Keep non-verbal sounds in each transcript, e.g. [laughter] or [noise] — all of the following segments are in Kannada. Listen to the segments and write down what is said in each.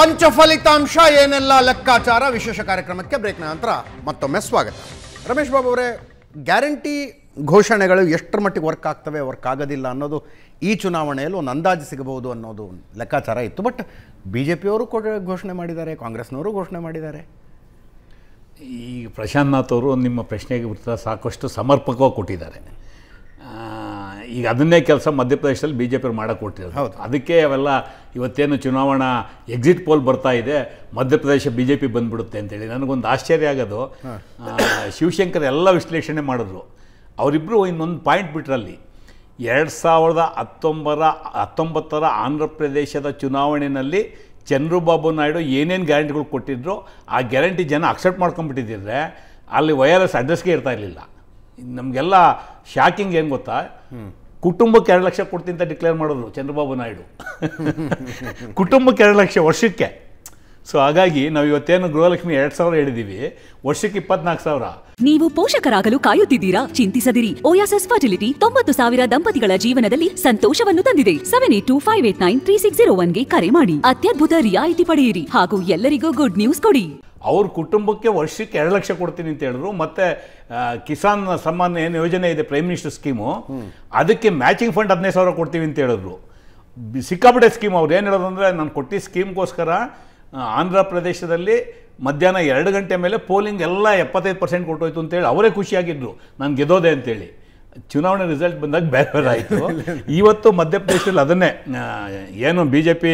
ಪಂಚ ಫಲಿತಾಂಶ ಏನೆಲ್ಲ ಲೆಕ್ಕಾಚಾರ ವಿಶೇಷ ಕಾರ್ಯಕ್ರಮಕ್ಕೆ ಬ್ರೇಕ್ ನಂತರ ಮತ್ತೊಮ್ಮೆ ಸ್ವಾಗತ ರಮೇಶ್ ಬಾಬು ಅವರೇ ಗ್ಯಾರಂಟಿ ಘೋಷಣೆಗಳು ಎಷ್ಟರ ಮಟ್ಟಿಗೆ ವರ್ಕ್ ಆಗ್ತವೆ ವರ್ಕ್ ಆಗೋದಿಲ್ಲ ಅನ್ನೋದು ಈ ಚುನಾವಣೆಯಲ್ಲಿ ಒಂದು ಅಂದಾಜು ಸಿಗಬಹುದು ಅನ್ನೋದು ಲೆಕ್ಕಾಚಾರ ಇತ್ತು ಬಟ್ ಬಿ ಜೆ ಪಿಯವರು ಕೂಡ ಘೋಷಣೆ ಮಾಡಿದ್ದಾರೆ ಕಾಂಗ್ರೆಸ್ನವರು ಘೋಷಣೆ ಮಾಡಿದ್ದಾರೆ ಈ ಪ್ರಶಾಂತ್ನಾಥ್ ಅವರು ನಿಮ್ಮ ಪ್ರಶ್ನೆಗೆ ಉತ್ತರ ಸಾಕಷ್ಟು ಸಮರ್ಪಕವಾಗಿ ಕೊಟ್ಟಿದ್ದಾರೆ ಈಗ ಅದನ್ನೇ ಕೆಲಸ ಮಧ್ಯಪ್ರದೇಶದಲ್ಲಿ ಬಿ ಜೆ ಪಿಯವ್ರು ಮಾಡೋಕೆ ಕೊಟ್ಟಿರೋದು ಹೌದು ಅದಕ್ಕೆ ಅವೆಲ್ಲ ಇವತ್ತೇನು ಚುನಾವಣಾ ಎಕ್ಸಿಟ್ ಪೋಲ್ ಬರ್ತಾ ಇದೆ ಮಧ್ಯಪ್ರದೇಶ ಬಿ ಜೆ ಪಿ ಬಂದ್ಬಿಡುತ್ತೆ ಅಂತೇಳಿ ನನಗೊಂದು ಆಶ್ಚರ್ಯ ಆಗೋದು ಶಿವಶಂಕರ್ ಎಲ್ಲ ವಿಶ್ಲೇಷಣೆ ಮಾಡಿದ್ರು ಅವರಿಬ್ಬರು ಇನ್ನೊಂದು ಪಾಯಿಂಟ್ ಬಿಟ್ರಲ್ಲಿ ಎರಡು ಸಾವಿರದ ಹತ್ತೊಂಬರ ಹತ್ತೊಂಬತ್ತರ ಆಂಧ್ರ ಪ್ರದೇಶದ ಚುನಾವಣೆಯಲ್ಲಿ ಚಂದ್ರಬಾಬು ನಾಯ್ಡು ಏನೇನು ಗ್ಯಾರಂಟಿಗಳು ಕೊಟ್ಟಿದ್ರು ಆ ಗ್ಯಾರಂಟಿ ಜನ ಅಕ್ಸೆಪ್ಟ್ ಮಾಡ್ಕೊಂಬಿಟ್ಟಿದ್ದಿದ್ರೆ ಅಲ್ಲಿ ಆರ್ ಎಸ್ ಅಡ್ರೆಸ್ಗೆ ಇರ್ತಾ ಇರಲಿಲ್ಲ ನಮಗೆಲ್ಲ ಶಾಕಿಂಗ್ ಏನು ಗೊತ್ತಾ ಕುಟುಂಬಕ್ಕೆ ಎರಡು ಲಕ್ಷ ಕೊಡ್ತೀನಿ ಅಂತ ಡಿಕ್ಲೇರ್ ಮಾಡೋದು ಚಂದ್ರಬಾಬು ನಾಯ್ಡು [laughs] ಕುಟುಂಬಕ್ಕೆ ಎರಡು ಲಕ್ಷ ವರ್ಷಕ್ಕೆ ಸೊ ಹಾಗಾಗಿ ನಾವು ಇವತ್ತೇನು ಗೃಹಲಕ್ಷ್ಮಿ ಎರಡ್ ಸಾವಿರ ಹೇಳಿದೀವಿ ವರ್ಷಕ್ಕೆ ಇಪ್ಪತ್ನಾಲ್ಕು ಸಾವಿರ ನೀವು ಪೋಷಕರಾಗಲು ಕಾಯುತ್ತಿದ್ದೀರಾ ಚಿಂತಿಸದಿರಿ ಓಯಾಸಸ್ ಫರ್ಟಿಲಿಟಿ ತೊಂಬತ್ತು ಸಾವಿರ ದಂಪತಿಗಳ ಜೀವನದಲ್ಲಿ ಸಂತೋಷವನ್ನು ತಂದಿದೆ seven eight two five eight nine three six zero ಒನ್ಗೆ ಕರೆ ಮಾಡಿ ಅತ್ಯದ್ಭುತ ರಿಯಾಯಿತಿ ಪಡೆಯಿರಿ ಹಾಗೂ ಎಲ್ಲರಿಗೂ ಗುಡ್ ನ್ಯೂಸ್ ಕೊಡಿ ಅವ್ರ ಕುಟುಂಬಕ್ಕೆ ವರ್ಷಕ್ಕೆ ಎರಡು ಲಕ್ಷ ಕೊಡ್ತೀನಿ ಅಂತ ಹೇಳಿದ್ರು ಮತ್ತು ಕಿಸಾನ್ ಸಮ್ಮಾನ್ ಏನು ಯೋಜನೆ ಇದೆ ಪ್ರೈಮ್ ಮಿನಿಸ್ಟರ್ ಸ್ಕೀಮು ಅದಕ್ಕೆ ಮ್ಯಾಚಿಂಗ್ ಫಂಡ್ ಹದಿನೈದು ಸಾವಿರ ಕೊಡ್ತೀವಿ ಅಂತ ಹೇಳಿದ್ರು ಸಿಕ್ಕಾಪಟ್ಟೆ ಸ್ಕೀಮ್ ಅವ್ರು ಏನು ಹೇಳೋದು ನಾನು ಕೊಟ್ಟಿದ್ದ ಸ್ಕೀಮ್ಗೋಸ್ಕರ ಆಂಧ್ರ ಪ್ರದೇಶದಲ್ಲಿ ಮಧ್ಯಾಹ್ನ ಎರಡು ಗಂಟೆ ಮೇಲೆ ಪೋಲಿಂಗ್ ಎಲ್ಲ ಎಪ್ಪತ್ತೈದು ಪರ್ಸೆಂಟ್ ಕೊಟ್ಟೋಯ್ತು ಅಂತೇಳಿ ಅವರೇ ಖುಷಿಯಾಗಿದ್ದರು ನಾನು ಗೆದ್ದೋದೆ ಅಂತೇಳಿ ಚುನಾವಣೆ ರಿಸಲ್ಟ್ ಬಂದಾಗ ಬೇರೆ ಬೇರೆ [laughs] ಆಯಿತು ಇವತ್ತು ಮಧ್ಯಪ್ರದೇಶದಲ್ಲಿ ಅದನ್ನೇ ಏನು B J P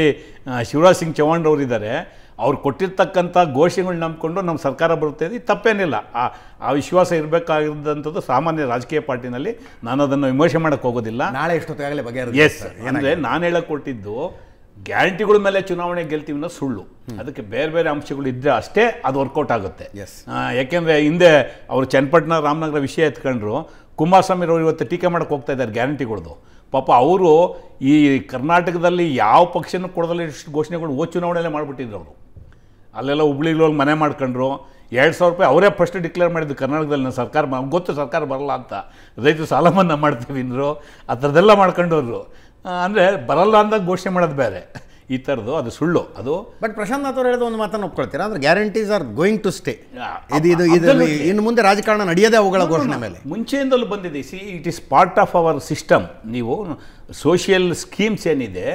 Shivraj Singh Chouhan ಇದ್ದಾರೆ ಅವ್ರು ಕೊಟ್ಟಿರ್ತಕ್ಕಂಥ ಘೋಷಣೆಗಳು ನಂಬಿಕೊಂಡು ನಮ್ಮ ಸರ್ಕಾರ ಬರುತ್ತೆ ಇದು ತಪ್ಪೇನಿಲ್ಲ ಆ ಆ ವಿಶ್ವಾಸ ಇರಬೇಕಾಗಿದ್ದಂಥದ್ದು ಸಾಮಾನ್ಯ ರಾಜಕೀಯ ಪಾರ್ಟಿನಲ್ಲಿ ನಾನು ಅದನ್ನು ವಿಮರ್ಶೆ ಮಾಡೋಕ್ಕೆ ಹೋಗೋದಿಲ್ಲ ನಾಳೆ ಎಷ್ಟೊತ್ತಾಗಲೇ ಬಗೆ ಎಸ್ ಅಂದರೆ ನಾನು ಹೇಳಕ್ಕೆ ಕೊಟ್ಟಿದ್ದು ಗ್ಯಾರಂಟಿಗಳ ಮೇಲೆ ಚುನಾವಣೆ ಗೆಲ್ತೀವಿ ಅನ್ನೋ ಸುಳ್ಳು ಅದಕ್ಕೆ ಬೇರೆ ಬೇರೆ ಅಂಶಗಳು ಇದ್ದರೆ ಅಷ್ಟೇ ಅದು ವರ್ಕೌಟ್ ಆಗುತ್ತೆ ಎಸ್ ಯಾಕೆಂದರೆ ಹಿಂದೆ ಅವರು ಚನ್ನಪಟ್ಟಣ ರಾಮನಗರ ವಿಷಯ ಎತ್ಕೊಂಡ್ರು ಕುಮಾರಸ್ವಾಮಿರವರು ಇವತ್ತು ಟೀಕೆ ಮಾಡಕ್ಕೆ ಹೋಗ್ತಾ ಇದ್ದಾರೆ ಗ್ಯಾರಂಟಿಗಳದು ಪಾಪ ಅವರು ಈ ಕರ್ನಾಟಕದಲ್ಲಿ ಯಾವ ಪಕ್ಷನೂ ಕೊಡದಲ್ಲಿ ಘೋಷಣೆಗಳು ಓ ಚುನಾವಣೆಯಲ್ಲೇ ಮಾಡಿಬಿಟ್ಟಿದ್ರು ಅವರು ಅಲ್ಲೆಲ್ಲ ಹೋಗಿ ಮನೆ ಮಾಡ್ಕೊಂಡ್ರು ಎರಡು ಸಾವಿರ ರೂಪಾಯಿ ಅವರೇ ಫಸ್ಟ್ ಡಿಕ್ಲೇರ್ ಮಾಡಿದ್ದು ಕರ್ನಾಟಕದಲ್ಲಿ ನಾನು ಸರ್ಕಾರ ಗೊತ್ತು ಸರ್ಕಾರ ಬರಲ್ಲ ಅಂತ ರೈತರು ಸಾಲ ಮನ್ನಾ ಮಾಡ್ತೀವಿ ಅಂದರು ಆ ಥರದ್ದೆಲ್ಲ ಮಾಡ್ಕೊಂಡವ್ರು ಅಂದರೆ ಬರಲ್ಲ ಅಂದಾಗ ಘೋಷಣೆ ಮಾಡೋದು ಬೇರೆ ಈ ಥರದ್ದು ಅದು ಸುಳ್ಳು ಅದು ಬಟ್ ಪ್ರಶಾಂತ್ ಅವರು ಹೇಳಿದ ಒಂದು ಮಾತನ್ನು ಒಪ್ಕೊಳ್ತೀರಾ ಅಂದ್ರೆ guarantees are going to stay ಇದು ಇದು ಇದರಲ್ಲಿ ಇನ್ನು ಮುಂದೆ ರಾಜಕಾರಣ ನಡೆಯದೇ ಅವುಗಳ ಘೋಷಣೆ ಮೇಲೆ ಮುಂಚೆಯಿಂದಲೂ ಬಂದಿದೆ see it is part of our system ನೀವು ಸೋಷಿಯಲ್ ಸ್ಕೀಮ್ಸ್ ಏನಿದೆ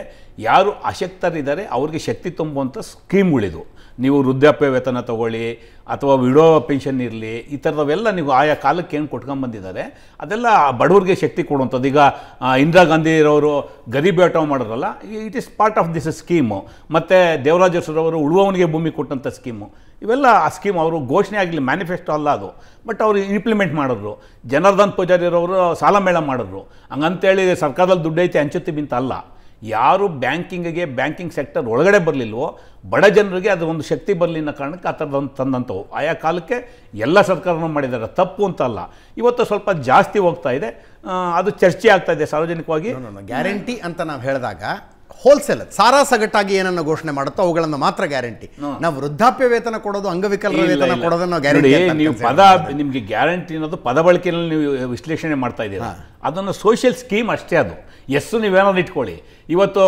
ಯಾರು ಅಶಕ್ತರಿದ್ದಾರೆ ಅವ್ರಿಗೆ ಶಕ್ತಿ ತುಂಬುವಂಥ ಸ್ಕೀಮ್ಗಳಿದು ನೀವು ವೃದ್ಧಾಪ್ಯ ವೇತನ ತೊಗೊಳ್ಳಿ ಅಥವಾ ವಿಡೋ ಪೆನ್ಷನ್ ಇರಲಿ ಈ ಥರದವೆಲ್ಲ ನೀವು ಆಯಾ ಕಾಲಕ್ಕೆ ಏನು ಬಂದಿದ್ದಾರೆ ಅದೆಲ್ಲ ಬಡವರಿಗೆ ಶಕ್ತಿ ಕೊಡುವಂಥದ್ದು ಈಗ ಇಂದಿರಾ ಗಾಂಧಿ ಇರೋರು ಗರೀಬ್ ಆಟೋ ಮಾಡೋರಲ್ಲ it is part of this scheme ಮತ್ತು ದೇವರಾಜೇಶ್ವರವರು ಉಳುವವನಿಗೆ ಭೂಮಿ ಕೊಟ್ಟಂಥ ಸ್ಕೀಮು ಇವೆಲ್ಲ ಆ ಸ್ಕೀಮ್ ಅವರು ಘೋಷಣೆ ಆಗಲಿ ಮ್ಯಾನಿಫೆಸ್ಟೋ ಅಲ್ಲ ಅದು ಬಟ್ ಅವರು ಇಂಪ್ಲಿಮೆಂಟ್ ಮಾಡಿದ್ರು ಜನಾರ್ದನ್ ಪೂಜಾರಿಯವರು ಸಾಲ ಮೇಳ ಮಾಡಿದ್ರು ಹಂಗಂತೇಳಿ ಸರ್ಕಾರದಲ್ಲಿ ದುಡ್ಡೈತೆ ಹಂಚುತ್ತಿ ಬಿಂತ ಅಲ್ಲ ಯಾರು ಬ್ಯಾಂಕಿಂಗ್ಗೆ ಬ್ಯಾಂಕಿಂಗ್ ಸೆಕ್ಟರ್ ಒಳಗಡೆ ಬರಲಿಲ್ವೋ ಬಡ ಜನರಿಗೆ ಅದು ಒಂದು ಶಕ್ತಿ ಬರಲಿ ಅನ್ನೋ ಕಾರಣಕ್ಕೆ ಆ ಒಂದು ತಂದಂಥವು ಆಯಾ ಕಾಲಕ್ಕೆ ಎಲ್ಲ ಸರ್ಕಾರನೂ ಮಾಡಿದ್ದಾರೆ ತಪ್ಪು ಅಂತ ಅಲ್ಲ ಇವತ್ತು ಸ್ವಲ್ಪ ಜಾಸ್ತಿ ಹೋಗ್ತಾ ಇದೆ ಅದು ಚರ್ಚೆ ಆಗ್ತಾ ಇದೆ ಸಾರ್ವಜನಿಕವಾಗಿ ಗ್ಯಾರಂಟಿ ಅಂತ ನಾವು ಹೇಳಿದಾಗ ಹೋಲ್ಸೇಲ್ ಸಾರಾ ಸಗಟ್ಟಾಗಿ ಏನನ್ನ ಘೋಷಣೆ ಮಾಡುತ್ತೋ ಅವುಗಳನ್ನು ಮಾತ್ರ ಗ್ಯಾರಂಟಿ ನಾವು ವೃದ್ಧಾಪ್ಯ ವೇತನ ಕೊಡೋದು ಅಂಗವಿಕಲ ವೇತನ ಕೊಡೋದನ್ನ ಗ್ಯಾರಂಟಿ ನೀವು ಪದ ನಿಮಗೆ ಗ್ಯಾರಂಟಿ ಅನ್ನೋದು ಪದ ಬಳಕೆಯಲ್ಲಿ ನೀವು ವಿಶ್ಲೇಷಣೆ ಮಾಡ್ತಾ ಇದ್ದೀರಾ ಅದನ್ನು ಸೋಷಿಯಲ್ ಸ್ಕೀಮ್ ಅಷ್ಟೇ ಅದು ಎಷ್ಟು ನೀವೇನಾದ್ರು ಇಟ್ಕೊಳ್ಳಿ ಇವತ್ತು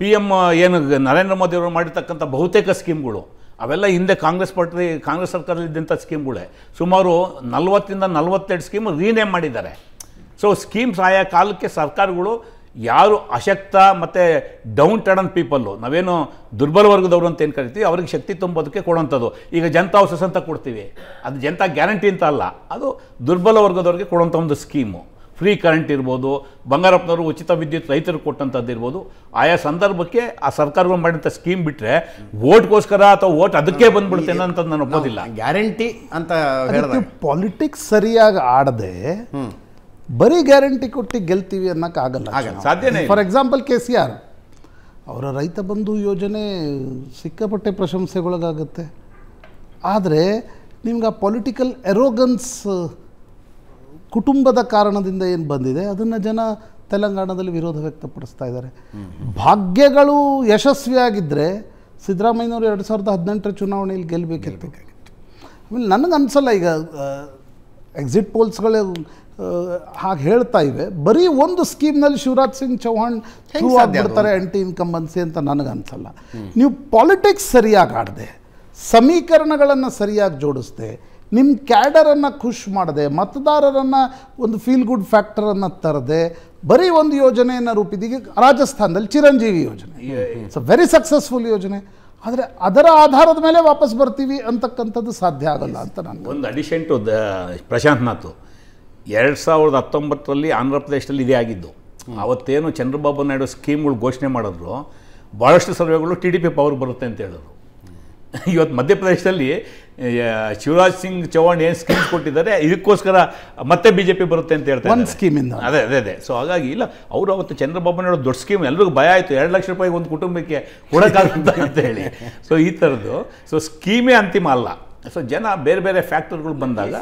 ಪಿ ಎಮ್ ಏನು ನರೇಂದ್ರ ಮೋದಿ ಅವರು ಮಾಡಿರ್ತಕ್ಕಂಥ ಬಹುತೇಕ ಸ್ಕೀಮ್ಗಳು ಅವೆಲ್ಲ ಹಿಂದೆ ಕಾಂಗ್ರೆಸ್ ಪಾರ್ಟಿ ಕಾಂಗ್ರೆಸ್ ಸರ್ಕಾರದಲ್ಲಿದ್ದಂಥ ಸ್ಕೀಮ್ಗಳೇ ಸುಮಾರು ನಲ್ವತ್ತಿಂದ ನಲವತ್ತೆರಡು ಸ್ಕೀಮ್ ರೀನೇಮ್ ಮಾಡಿದ್ದಾರೆ ಸೊ ಸ್ಕೀಮ್ಸ್ ಆಯಾ ಕಾಲಕ್ಕೆ ಸರ್ಕಾರಗಳು ಯಾರು ಅಶಕ್ತ ಮತ್ತು ಡೌನ್ ಟರ್ಡನ್ ಪೀಪಲ್ಲು ನಾವೇನು ದುರ್ಬಲ ವರ್ಗದವರು ಅಂತ ಏನು ಕರಿತೀವಿ ಅವ್ರಿಗೆ ಶಕ್ತಿ ತುಂಬೋದಕ್ಕೆ ಕೊಡೋಂಥದ್ದು ಈಗ ಜನತಾ ಹೊಸ ಅಂತ ಕೊಡ್ತೀವಿ ಅದು ಜನತಾ ಗ್ಯಾರಂಟಿ ಅಂತ ಅಲ್ಲ ಅದು ದುರ್ಬಲ ವರ್ಗದವ್ರಿಗೆ ಕೊಡುವಂಥ ಒಂದು ಸ್ಕೀಮು ಫ್ರೀ ಕರೆಂಟ್ ಇರ್ಬೋದು ಬಂಗಾರಪ್ಪನವರು ಉಚಿತ ವಿದ್ಯುತ್ ರೈತರು ಕೊಟ್ಟಂಥದ್ದು ಇರ್ಬೋದು ಆಯಾ ಸಂದರ್ಭಕ್ಕೆ ಆ ಸರ್ಕಾರಗಳು ಮಾಡಿದಂಥ ಸ್ಕೀಮ್ ಬಿಟ್ಟರೆ ಓಟ್ಗೋಸ್ಕರ ಅಥವಾ ಓಟ್ ಅದಕ್ಕೆ ಬಂದ್ಬಿಡುತ್ತೆ ಅಂತ ನಾನು ಒಪ್ಪೋದಿಲ್ಲ ಗ್ಯಾರಂಟಿ ಅಂತ ಪಾಲಿಟಿಕ್ಸ್ ಸರಿಯಾಗಿ ಆಡದೆ ಬರೀ ಗ್ಯಾರಂಟಿ ಕೊಟ್ಟು ಗೆಲ್ತೀವಿ ಅನ್ನೋಕ್ಕಾಗಲ್ಲ ಸಾಧ್ಯ for example K C R ಅವರ ರೈತ ಬಂಧು ಯೋಜನೆ ಸಿಕ್ಕಾಪಟ್ಟೆ ಪ್ರಶಂಸೆಗೊಳಗಾಗುತ್ತೆ ಆದರೆ ನಿಮ್ಗೆ ಆ ಪೊಲಿಟಿಕಲ್ ಎರೋಗನ್ಸ್ ಕುಟುಂಬದ ಕಾರಣದಿಂದ ಏನು ಬಂದಿದೆ ಅದನ್ನು ಜನ ತೆಲಂಗಾಣದಲ್ಲಿ ವಿರೋಧ ವ್ಯಕ್ತಪಡಿಸ್ತಾ ಇದ್ದಾರೆ ಭಾಗ್ಯಗಳು ಯಶಸ್ವಿಯಾಗಿದ್ದರೆ ಸಿದ್ದರಾಮಯ್ಯವರು ಎರಡು ಸಾವಿರದ ಹದಿನೆಂಟರ ಚುನಾವಣೆಯಲ್ಲಿ ಗೆಲ್ಲಬೇಕಿರ್ಬೇಕಾಗಿತ್ತು ಆಮೇಲೆ ನನಗೆ ಈಗ ಎಕ್ಸಿಟ್ ಪೋಲ್ಸ್ಗಳೇ ಹಾಗೆ ಹೇಳ್ತಾ ಇವೆ ಬರೀ ಒಂದು ಸ್ಕೀಮ್ನಲ್ಲಿ ಶಿವರಾಜ್ ಸಿಂಗ್ ಚೌಹಾಣ್ ಥ್ರೂ ಆಗಿಬಿಡ್ತಾರೆ ಆ್ಯಂಟಿ ಇನ್ಕಂಬನ್ಸಿ ಅಂತ ನನಗನ್ಸಲ್ಲ ನೀವು ಪಾಲಿಟಿಕ್ಸ್ ಸರಿಯಾಗಿ ಆಡದೆ ಸಮೀಕರಣಗಳನ್ನು ಸರಿಯಾಗಿ ಜೋಡಿಸ್ದೆ ನಿಮ್ಮ ಕ್ಯಾಡರನ್ನು ಖುಷ್ ಮಾಡದೆ ಮತದಾರರನ್ನು ಒಂದು ಫೀಲ್ ಗುಡ್ ಫ್ಯಾಕ್ಟರನ್ನು ತರದೆ ಬರೀ ಒಂದು ಯೋಜನೆಯನ್ನು ರೂಪಿದೀಗ ರಾಜಸ್ಥಾನದಲ್ಲಿ ಚಿರಂಜೀವಿ ಯೋಜನೆ ಇಟ್ಸ್ ಅ ವೆರಿ ಸಕ್ಸಸ್ಫುಲ್ ಯೋಜನೆ ಆದರೆ ಅದರ ಆಧಾರದ ಮೇಲೆ ವಾಪಸ್ ಬರ್ತೀವಿ ಅಂತಕ್ಕಂಥದ್ದು ಸಾಧ್ಯ ಆಗಲ್ಲ ಅಂತ ನಾನು ಒಂದು ಅಡಿಷನ್ ಟು ಪ್ರಶಾಂತ್ ಎರಡು ಸಾವಿರದ ಹತ್ತೊಂಬತ್ತರಲ್ಲಿ ಆಂಧ್ರ ಪ್ರದೇಶದಲ್ಲಿ ಇದೇ ಆಗಿದ್ದು ಅವತ್ತೇನು ಚಂದ್ರಬಾಬು ನಾಯ್ಡು ಸ್ಕೀಮ್ಗಳು ಘೋಷಣೆ ಮಾಡಿದ್ರು ಭಾಳಷ್ಟು ಸರ್ವೆಗಳು ಟಿ ಡಿ ಪಿ ಪವರ್ ಬರುತ್ತೆ ಅಂತ ಹೇಳಿದ್ರು ಇವತ್ತು ಮಧ್ಯಪ್ರದೇಶದಲ್ಲಿ ಶಿವರಾಜ್ ಸಿಂಗ್ ಚೌಹಾಣ್ ಏನು ಸ್ಕೀಮ್ಸ್ ಕೊಟ್ಟಿದ್ದಾರೆ ಇದಕ್ಕೋಸ್ಕರ ಮತ್ತೆ ಬಿ ಜೆ ಪಿ ಬರುತ್ತೆ ಅಂತ ಹೇಳ್ತಾರೆ ಒಂದು ಸ್ಕೀಮಿಂದ ಅದೇ ಅದೇ ಅದೇ ಸೊ ಹಾಗಾಗಿ ಇಲ್ಲ ಅವರು ಅವತ್ತು ಚಂದ್ರಬಾಬು ನಾಯ್ಡು ದೊಡ್ಡ ಸ್ಕೀಮ್ ಎಲ್ರಿಗೂ ಭಯ ಆಯಿತು ಎರಡು ಲಕ್ಷ ರೂಪಾಯಿಗೆ ಒಂದು ಕುಟುಂಬಕ್ಕೆ ಕೊಡೋಕ್ಕಾಗುತ್ತೆ ಅಂತ ಹೇಳಿ ಸೊ ಈ ಥರದ್ದು ಸೊ ಸ್ಕೀಮೇ ಅಂತಿಮ ಅಲ್ಲ ಸೊ ಜನ ಬೇರೆ ಬೇರೆ ಫ್ಯಾಕ್ಟರ್ಗಳು ಬಂದಾಗ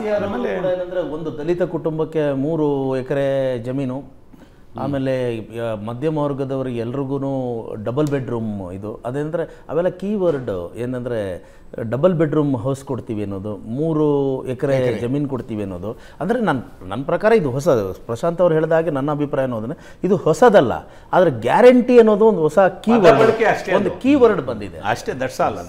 ಒಂದು ದಲಿತ ಕುಟುಂಬಕ್ಕೆ ಮೂರು ಎಕರೆ ಜಮೀನು ಆಮೇಲೆ ಮಧ್ಯಮ ವರ್ಗದವರಿಗೆ ಎಲ್ರಿಗೂ ಡಬಲ್ ಬೆಡ್ರೂಮ್ ಇದು ಅದೇನಂದರೆ ಅವೆಲ್ಲ ಕೀವರ್ಡ್ ಏನಂದರೆ ಡಬಲ್ ಬೆಡ್ರೂಮ್ ಹೌಸ್ ಕೊಡ್ತೀವಿ ಅನ್ನೋದು ಮೂರು ಎಕರೆ ಜಮೀನು ಕೊಡ್ತೀವಿ ಅನ್ನೋದು ಅಂದರೆ ನನ್ನ ನನ್ನ ಪ್ರಕಾರ ಇದು ಹೊಸ ಪ್ರಶಾಂತ್ ಅವ್ರು ಹೇಳಿದ ಹಾಗೆ ನನ್ನ ಅಭಿಪ್ರಾಯ ಅನ್ನೋದನ್ನ ಇದು ಹೊಸದಲ್ಲ ಆದರೆ ಗ್ಯಾರಂಟಿ ಅನ್ನೋದು ಒಂದು ಹೊಸ ಕೀವರ್ಡ್ ಒಂದು ಕೀವರ್ಡ್ ಬಂದಿದೆ ಅಷ್ಟೇ ದಟ್ಸ್ ಅಲ್ಲ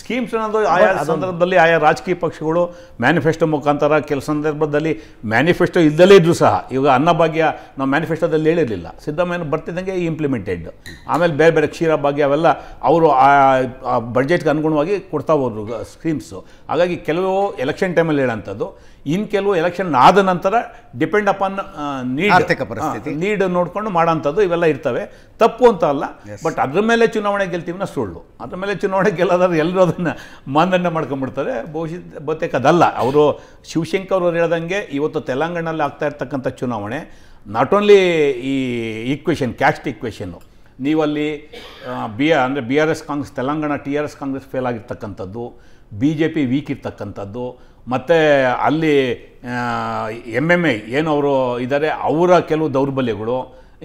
ಸ್ಕೀಮ್ಸ್ ಅನ್ನೋದು ಆಯಾ ಸಂದರ್ಭದಲ್ಲಿ ಆಯಾ ರಾಜಕೀಯ ಪಕ್ಷಗಳು ಮ್ಯಾನಿಫೆಸ್ಟೋ ಮುಖಾಂತರ ಕೆಲ ಸಂದರ್ಭದಲ್ಲಿ ಮ್ಯಾನಿಫೆಸ್ಟೋ ಇಲ್ಲದಲ್ಲೇ ಇದ್ದರೂ ಸಹ ಇವಾಗ ಅನ್ನಭಾಗ್ಯ ನಾವು ಮ್ಯಾನಿಫೆಸ್ಟೋ ಸರ್ಕಾರದಲ್ಲಿ ಹೇಳಿರಲಿಲ್ಲ ಸಿದ್ದರಾಮಯ್ಯನ ಬರ್ತಿದ್ದಂಗೆ ಇಂಪ್ಲಿಮೆಂಟೆಡ್ ಆಮೇಲೆ ಬೇರೆ ಬೇರೆ ಕ್ಷೀರ ಭಾಗ್ಯ ಅವೆಲ್ಲ ಅವರು ಆ ಬಡ್ಜೆಟ್ಗೆ ಅನುಗುಣವಾಗಿ ಕೊಡ್ತಾ ಹೋದರು ಸ್ಕೀಮ್ಸು ಹಾಗಾಗಿ ಕೆಲವು ಎಲೆಕ್ಷನ್ ಟೈಮಲ್ಲಿ ಹೇಳೋಂಥದ್ದು ಇನ್ನು ಕೆಲವು ಎಲೆಕ್ಷನ್ ಆದ ನಂತರ ಡಿಪೆಂಡ್ ಅಪಾನ್ ನೀಡ್ ಆರ್ಥಿಕ ಪರಿಸ್ಥಿತಿ ನೀಡ್ ನೋಡಿಕೊಂಡು ಮಾಡೋಂಥದ್ದು ಇವೆಲ್ಲ ಇರ್ತವೆ ತಪ್ಪು ಅಂತ ಅಲ್ಲ ಬಟ್ ಅದ್ರ ಮೇಲೆ ಚುನಾವಣೆ ಗೆಲ್ತೀವಿನ ಸುಳ್ಳು ಅದ್ರ ಮೇಲೆ ಚುನಾವಣೆ ಗೆಲ್ಲೋದಾದ್ರೆ ಎಲ್ಲರೂ ಅದನ್ನು ಮಾನದಂಡ ಮಾಡ್ಕೊಂಡ್ಬಿಡ್ತಾರೆ ಬಹುಶಃ ಬಹುತೇಕ ಅದಲ್ಲ ಅವರು ಶಿವಶಂಕರ್ ಅವರು ಹೇಳ್ದಂಗೆ ಇವತ್ತು ತೆಲಂಗಾಣದಲ್ಲಿ ಆಗ್ತಾ ಇರ್ತಕ್ಕಂಥ ಚುನಾವಣೆ ನಾಟ್ ಓನ್ಲಿ ಈ ಈಕ್ವೇಷನ್ ಕ್ಯಾಸ್ಟ್ ಈಕ್ವೇಷನ್ನು ನೀವಲ್ಲಿ ಬಿ ಆರ್ ಅಂದರೆ B R S Congress Telangana T R S Congress fail ಆಗಿರ್ತಕ್ಕಂಥದ್ದು ಬಿ ಜೆ ಪಿ ವೀಕ್ ಇರ್ತಕ್ಕಂಥದ್ದು ಮತ್ತು ಅಲ್ಲಿ ಎಮ್ ಎಮ್ ಐ ಏನು ಅವರು ಇದ್ದಾರೆ ಅವರ ಕೆಲವು ದೌರ್ಬಲ್ಯಗಳು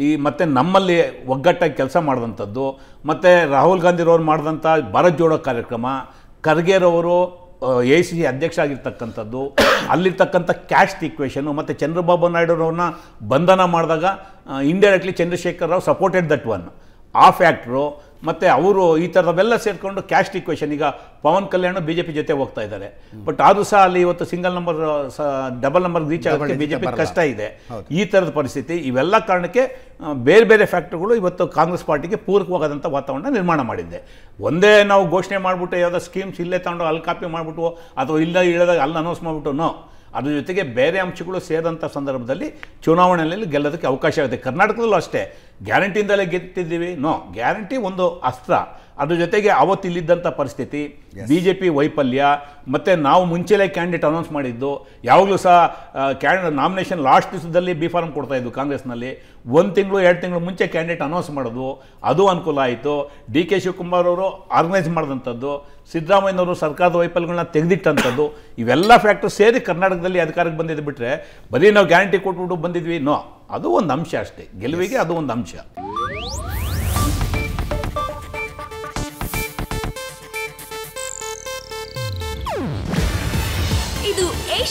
ಈ ಮತ್ತು ನಮ್ಮಲ್ಲಿ ಒಗ್ಗಟ್ಟಾಗಿ ಕೆಲಸ ಮಾಡಿದಂಥದ್ದು ಮತ್ತು ರಾಹುಲ್ ಗಾಂಧಿರವ್ರು ಮಾಡಿದಂಥ ಭಾರತ್ ಜೋಡೋ ಕಾರ್ಯಕ್ರಮ ಖರ್ಗೆರವರು ಎ ಸಿ ಸಿ ಅಧ್ಯಕ್ಷ ಆಗಿರ್ತಕ್ಕಂಥದ್ದು ಅಲ್ಲಿರ್ತಕ್ಕಂಥ ಕ್ಯಾಸ್ಟ್ ಇಕ್ವೇಷನು ಮತ್ತು ಚಂದ್ರಬಾಬು ನಾಯ್ಡುರವ್ರನ್ನ ಬಂಧನ ಮಾಡಿದಾಗ indirectly Chandrashekar Rao supported that one ಆ ಫ್ಯಾಕ್ಟ್ರು ಮತ್ತು ಅವರು ಈ ಥರದವೆಲ್ಲ ಸೇರಿಕೊಂಡು ಕ್ಯಾಸ್ಟ್ ಇಕ್ವೇಷನ್ ಈಗ Pawan Kalyan B J P ಜೊತೆ ಹೋಗ್ತಾ ಇದ್ದಾರೆ ಬಟ್ ಆದರೂ ಸಹ ಅಲ್ಲಿ ಇವತ್ತು single number double number reach ಆಗೋದಕ್ಕೆ ಬಿ ಜೆ ಪಿ ಕಷ್ಟ ಇದೆ ಈ ಥರದ ಪರಿಸ್ಥಿತಿ ಇವೆಲ್ಲ ಕಾರಣಕ್ಕೆ ಬೇರೆ ಬೇರೆ ಫ್ಯಾಕ್ಟ್ರಿಗಳು ಇವತ್ತು ಕಾಂಗ್ರೆಸ್ ಪಾರ್ಟಿಗೆ ಪೂರಕವಾಗದಂಥ ವಾತಾವರಣ ನಿರ್ಮಾಣ ಮಾಡಿದ್ದೆ ಒಂದೇ ನಾವು ಘೋಷಣೆ ಮಾಡಿಬಿಟ್ಟು ಯಾವುದೋ ಸ್ಕೀಮ್ಸ್ ಇಲ್ಲೇ ತಗೊಂಡು ಅಲ್ಲಿ ಕಾಪಿ ಮಾಡಿಬಿಟ್ಟು ಅಥವಾ ಇಲ್ಲ ಇಳಿದಾಗ ಅಲ್ಲಿ ಅನೌನ್ಸ್ ಮಾಡಿಬಿಟ್ಟು ನೋ ಅದ್ರ ಜೊತೆಗೆ ಬೇರೆ ಅಂಶಗಳು ಸೇರಿದಂಥ ಸಂದರ್ಭದಲ್ಲಿ ಚುನಾವಣೆಯಲ್ಲಿ ಗೆಲ್ಲೋದಕ್ಕೆ ಅವಕಾಶ ಆಗುತ್ತೆ ಕರ್ನಾಟಕದಲ್ಲೂ ಅಷ್ಟೇ ಗ್ಯಾರಂಟಿಯಿಂದಲೇ ಗೆದ್ದಿದ್ದೀವಿ ನೋ ಗ್ಯಾರಂಟಿ ಒಂದು ಅಸ್ತ್ರ ಅದ್ರ ಜೊತೆಗೆ ಅವತ್ತಿಲ್ಲಿದ್ದಂಥ ಪರಿಸ್ಥಿತಿ ಬಿ ಜೆ ಪಿ ವೈಫಲ್ಯ ಮತ್ತು ನಾವು ಮುಂಚೆಲೇ ಕ್ಯಾಂಡಿಡೇಟ್ ಅನೌನ್ಸ್ ಮಾಡಿದ್ದು ಯಾವಾಗಲೂ ಸಹ ಕ್ಯಾಂಡ್ ನಾಮಿನೇಷನ್ ಲಾಸ್ಟ್ ದಿವಸದಲ್ಲಿ ಬಿ ಫಾರ್ಮ್ ಕೊಡ್ತಾಯಿದ್ದು ಕಾಂಗ್ರೆಸ್ನಲ್ಲಿ ಒಂದು ತಿಂಗಳು ಎರಡು ತಿಂಗಳು ಮುಂಚೆ ಕ್ಯಾಂಡಿಡೇಟ್ ಅನೌನ್ಸ್ ಮಾಡೋದು ಅದು ಅನುಕೂಲ ಆಯಿತು ಡಿ ಕೆ ಶಿವಕುಮಾರ್ ಅವರು ಆರ್ಗನೈಸ್ ಮಾಡಿದಂಥದ್ದು ಸಿದ್ದರಾಮಯ್ಯನವರು ಸರ್ಕಾರದ ವೈಫಲ್ಯಗಳನ್ನ ತೆಗೆದಿಟ್ಟಂಥದ್ದು ಇವೆಲ್ಲ ಫ್ಯಾಕ್ಟರ್ ಸೇರಿ ಕರ್ನಾಟಕದಲ್ಲಿ ಅಧಿಕಾರಕ್ಕೆ ಬಂದಿದ್ದು ಬಿಟ್ಟರೆ ಬರೀ ನಾವು ಗ್ಯಾರಂಟಿ ಕೊಟ್ಬಿಟ್ಟು ಬಂದಿದ್ವಿ ನೋ ಅದು ಒಂದು ಅಂಶ ಅಷ್ಟೇ ಗೆಲುವಿಗೆ ಅದು ಒಂದು ಅಂಶ